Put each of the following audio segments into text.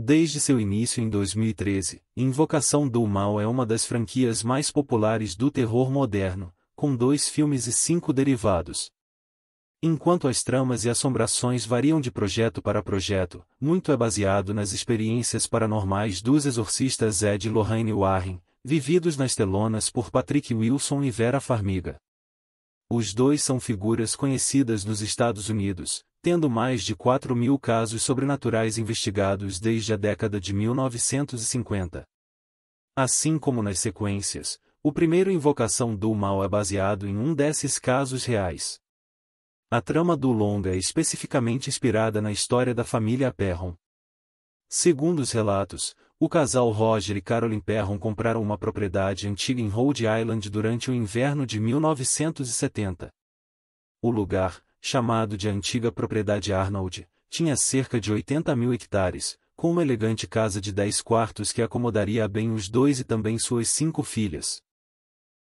Desde seu início em 2013, Invocação do Mal é uma das franquias mais populares do terror moderno, com dois filmes e cinco derivados. Enquanto as tramas e assombrações variam de projeto para projeto, muito é baseado nas experiências paranormais dos exorcistas Ed e Lorraine Warren, vividos nas telonas por Patrick Wilson e Vera Farmiga. Os dois são figuras conhecidas nos Estados Unidos, tendo mais de 4 mil casos sobrenaturais investigados desde a década de 1950. Assim como nas sequências, o primeiro Invocação do Mal é baseado em um desses casos reais. A trama do longa é especificamente inspirada na história da família Perron. Segundo os relatos, o casal Roger e Carolyn Perron compraram uma propriedade antiga em Rhode Island durante o inverno de 1970. O lugar, chamado de antiga propriedade Arnold, tinha cerca de 80 mil hectares, com uma elegante casa de 10 quartos que acomodaria bem os dois e também suas cinco filhas.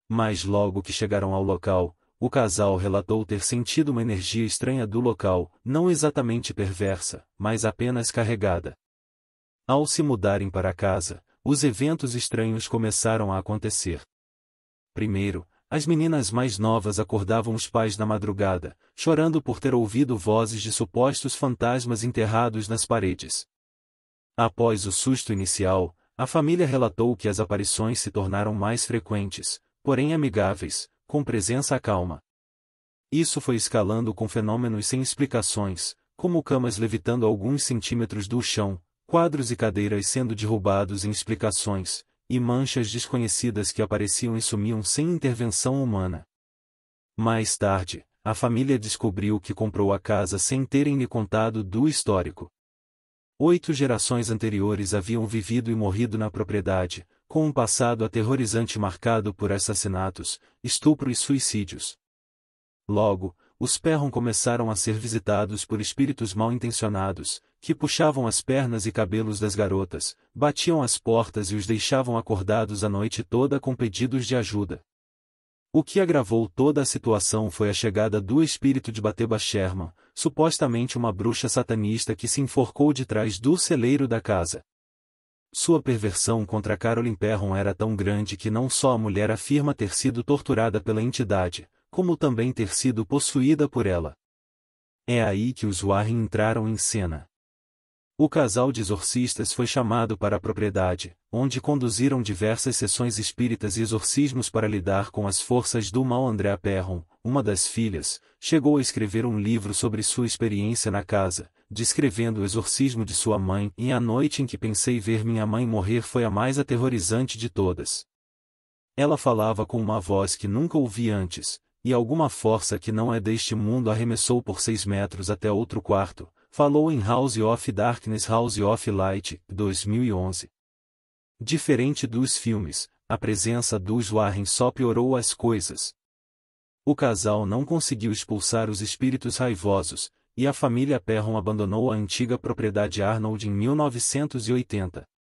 Mas logo que chegaram ao local, o casal relatou ter sentido uma energia estranha do local, não exatamente perversa, mas apenas carregada. Ao se mudarem para casa, os eventos estranhos começaram a acontecer. Primeiro, as meninas mais novas acordavam os pais na madrugada, chorando por ter ouvido vozes de supostos fantasmas enterrados nas paredes. Após o susto inicial, a família relatou que as aparições se tornaram mais frequentes, porém amigáveis, com presença calma. Isso foi escalando com fenômenos sem explicações, como camas levitando alguns centímetros do chão, quadros e cadeiras sendo derrubados em explicações, e manchas desconhecidas que apareciam e sumiam sem intervenção humana. Mais tarde, a família descobriu que comprou a casa sem terem lhe contado do histórico. Oito gerações anteriores haviam vivido e morrido na propriedade, com um passado aterrorizante marcado por assassinatos, estupro e suicídios. Logo, os Perron começaram a ser visitados por espíritos mal intencionados, que puxavam as pernas e cabelos das garotas, batiam as portas e os deixavam acordados a noite toda com pedidos de ajuda. O que agravou toda a situação foi a chegada do espírito de Bateba Sherman, supostamente uma bruxa satanista que se enforcou de trás do celeiro da casa. Sua perversão contra Carolyn Perron era tão grande que não só a mulher afirma ter sido torturada pela entidade, como também ter sido possuída por ela. É aí que os Warren entraram em cena. O casal de exorcistas foi chamado para a propriedade, onde conduziram diversas sessões espíritas e exorcismos para lidar com as forças do mal. Andrea Perron, uma das filhas, chegou a escrever um livro sobre sua experiência na casa, descrevendo o exorcismo de sua mãe e a noite em que pensei ver minha mãe morrer foi a mais aterrorizante de todas. Ela falava com uma voz que nunca ouvi antes, e alguma força que não é deste mundo arremessou por seis metros até outro quarto, falou em House of Darkness House of Light, 2011. Diferente dos filmes, a presença dos Warren só piorou as coisas. O casal não conseguiu expulsar os espíritos raivosos, e a família Perron abandonou a antiga propriedade Arnold em 1980.